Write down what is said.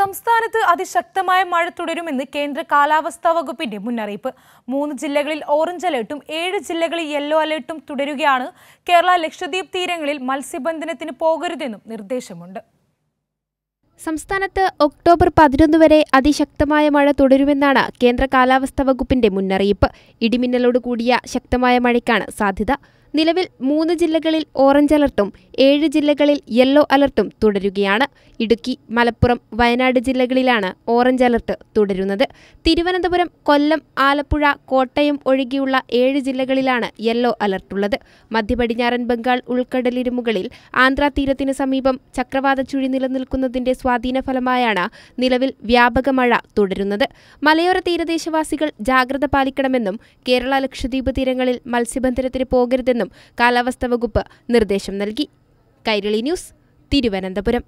സംസ്ഥാനത്ത് അതിശക്തമായ മഴ തുടരുമെന്ന് കേന്ദ്ര കാലാവസ്ഥാ വകുപ്പിന്റെ മുന്നറിയിപ്പ് മൂന്ന് ജില്ലകളിൽ ഓറഞ്ച് അലേർട്ടും ഏഴ് ജില്ലകളിൽ യെല്ലോ അലേർട്ടും തുടരുകയാണ് കേരള ലക്ഷദ്വീപ് തീരങ്ങളിൽ മത്സ്യബന്ധനത്തിന് പോകരുതെന്നും നിർദ്ദേശമുണ്ട് സംസ്ഥാനത്ത് ഒക്ടോബർ പതിനൊന്ന് വരെ അതിശക്തമായ മഴ തുടരുമെന്നാണ് കേന്ദ്ര കാലാവസ്ഥാ വകുപ്പിന്റെ മുന്നറിയിപ്പ് ഇടിമിന്നലോട് കൂടിയ ശക്തമായ മഴയ്ക്കാണ് സാധ്യത നിലവിൽ മൂന്ന് ജില്ലകളിൽ ഓറഞ്ച് അലർട്ടും ഏഴ് ജില്ലകളിൽ യെല്ലോ അലർട്ടും തുടരുകയാണ് ഇടുക്കി മലപ്പുറം വയനാട് ജില്ലകളിലാണ് ഓറഞ്ച് അലർട്ട് തുടരുന്നത് തിരുവനന്തപുരം കൊല്ലം ആലപ്പുഴ കോട്ടയം ഒഴികെയുള്ള ഏഴ് ജില്ലകളിലാണ് യെല്ലോ അലർട്ടുള്ളത് മധ്യപടിഞ്ഞാറൻ ബംഗാൾ ഉൾക്കടലിരുമുകളിൽ ആന്ധ്ര തീരത്തിന് സമീപം ചക്രവാത ചുഴി നിലനിൽക്കുന്നതിന്റെ സ്വാധീന ഫലമായാണ് നിലവിൽ വ്യാപക മഴ തുടരുന്നത് മലയോര തീരദേശവാസികൾ ജാഗ്രത പാലിക്കണമെന്നും കേരള ലക്ഷദ്വീപ് തീരങ്ങളിൽ മത്സ്യബന്ധനത്തിന് പോകരുതെന്നും കാലാവസ്ഥാ വകുപ്പ് നിർദ്ദേശം നൽകി കൈരളി ന്യൂസ് തിരുവനന്തപുരം